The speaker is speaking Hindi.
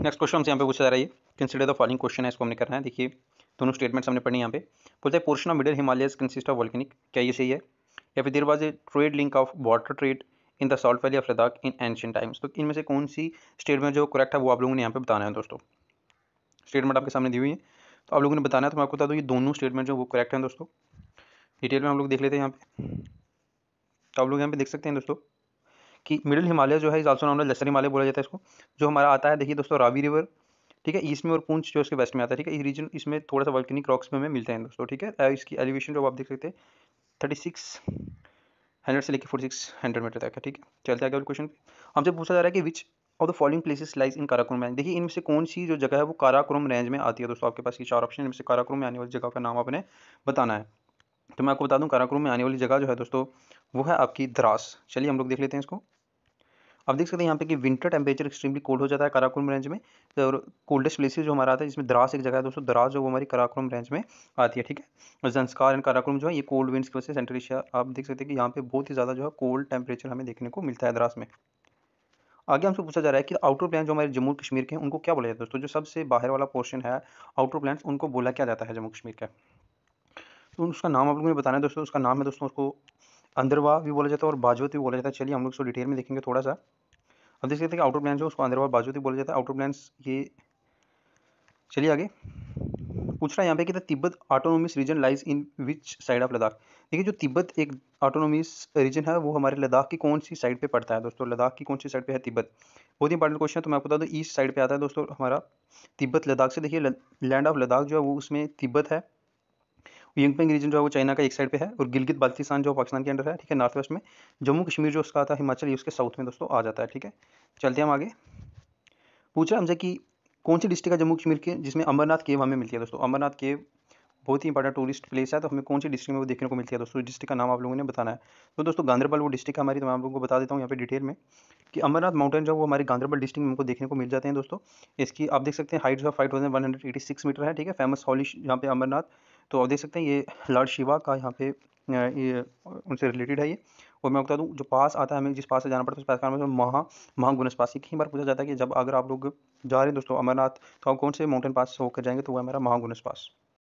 नेक्स्ट क्वेश्चन हमसे यहाँ पे पूछा जा रहा है कंसिडर द फॉलोइंग क्वेश्चन है इसको हमने करना है देखिए दोनों स्टेटमेंट्स हमने पढ़ी यहाँ पे बोलते हैं portion of middle Himalayas consist of volcanic क्या ये सही है या फिर there was a trade link of water trade in the salt valley of Ladakh in ancient times तो इनमें से कौन सी स्टेटमेंट जो करेक्ट है वो आप लोगों ने यहाँ पे बताना है दोस्तों स्टेटमेंट आपके सामने दी हुई है तो आप लोगों ने बताना है तो मैं आपको बता दूँ ये दोनों स्टेटमेंट जो वो करेक्ट हैं दोस्तों डिटेल में हम लोग देख लेते हैं यहाँ पे तो आप लोग यहाँ पे देख सकते हैं दोस्तों कि मिडिल हिमालय जो है is also known lesser Himalaya बोला जाता है इसको जो हमारा आता है देखिए दोस्तों रावी रिवर ठीक है ईस्ट में और पूंछ जो इसके वेस्ट में आता है ठीक है इस रीजन इसमें थोड़ा सा वल्कनिक रॉक्स में हमें मिलते हैं दोस्तों ठीक है इसकी एलिवेशन जो आप देख सकते हैं थर्टी सिक्स हंड्रेड से लेकर फोर्टी सिक्स हंड्रेड मीटर तक है ठीक है चलते आगे क्वेश्चन हमसे पूछा जा रहा है कि which of the following places lies in Karakoram range देखिए इनमें से कौन सी जो जगह है वो काराकुरम रेंज में आती है दोस्तों आपके पास ये चार ऑप्शन इनमें से काराकुरम में आने वाली जगह का नाम आपने बताना है तो मैं आपको बता दूं काराकुरम में आने वाली जगह जो है दोस्तों वो है आपकी द्रास चलिए हम लोग देख लेते हैं इसको आप देख सकते हैं यहाँ पे कि विंटर टेम्परेचर एक्सट्रीमली कोल्ड हो जाता है काराकोरम रेंज में और कोल्डेस्ट प्लेसेस जो हमारा आता है जिसमें द्रास एक जगह है दोस्तों द्रास जो वो हमारी काराकोरम रेंज में आती है ठीक है जंस्कार एंड काराकोरम जो है ये कोल्ड विंड्स की वजह से सेंट्रल एशिया आप देख सकते हैं कि यहाँ पे बहुत ही ज़्यादा जो है कोल्ड टेम्परेचर हमें देखने को मिलता है द्रास में आगे हमसे पूछा जा रहा है कि आउटर प्लान जो हमारे जम्मू कश्मीर के हैं उनको क्या बोला जाता है दोस्तों जो सबसे बाहर वाला पोर्शन है आउटर प्लान उनको बोला क्या जाता है जम्मू कश्मीर का तो उसका नाम आप लोगों ने बताना है दोस्तों उसका नाम है दोस्तों उसको अंदरवा भी बोला जाता है और बाजोत भी बोला जाता है चलिए हम लोग इसको डिटेल में देखेंगे थोड़ा सा अब देख सकते हैं कि आउटर प्लान जो उसको अंदरवा बाजोत भी बोला जाता है आउटर प्लान ये चलिए आगे पूछ रहा है यहाँ पे कि Tibet autonomous region lies in which side of Ladakh देखिए जो तिब्बत एक ऑटोनोमिस रीजन है वो हमारे लद्दाख की कौन सी साइड पे पड़ता है दोस्तों लद्दाख की कौन सी साइड पे है तिब्बत बहुत ही इंपॉर्टेंट क्वेश्चन है तो मैं आपको बता दूँ ईस्ट साइड पे आता है दोस्तों हमारा तिब्बत लद्दाख से देखिए लैंड ऑफ लद्दाख जो है वो उसमें तिब्बत है यंगपिंग रीजन जो है वो चाइना का एक साइड पे है और गिलगित बाल्तिस्तान जो पाकिस्तान के अंडर है ठीक है नॉर्थ वेस्ट में जम्मू कश्मीर जो उसका आता है हिमाचल ये उसके साउथ में दोस्तों आ जाता है ठीक है चलते हम आगे पूछा हमसे कि कौन सी डिस्ट्रिक्ट है जम्मू कश्मीर के जिसमें अमरनाथ केव हमें मिलती है दोस्तों अमरनाथ केव बहुत ही इंपॉर्टेंट टूरिस्ट प्लेस है तो हमें कौन सी डिस्ट्रिक्ट में वो देखने को मिलती है दोस्तों डिस्ट्रिक्ट का नाम आप लोगों ने बताना है तो दोस्तों गांधरबल वो डिस्ट्रिक्ट हमारी तो मैं आप लोगों को बता देता हूँ यहाँ पे डिटेल में कि अमरनाथ माउंटेन जो वो हमारे गांधरबल डिस्ट्रिक्ट में हमको देखने को मिल जाते हैं दोस्तों इसकी आप देख सकते हैं हाइट जो है फाइव मीटर है ठीक है फेमस हॉलिश यहाँ पे अमरनाथ तो आप देख सकते हैं ये लॉर्ड शिवा का यहाँ पे ये उनसे रिलेटेड है ये और मैं बता दूँ जो पास आता है हमें जिस पास से जाना पड़ता है उस पास का नाम महा महागुनस पास एक ही बार पूछा जाता है कि जब अगर आप लोग जा रहे हैं दोस्तों अमरनाथ तो आप कौन से माउंटेन पास से होकर जाएंगे तो वह हमारा महागुनस पास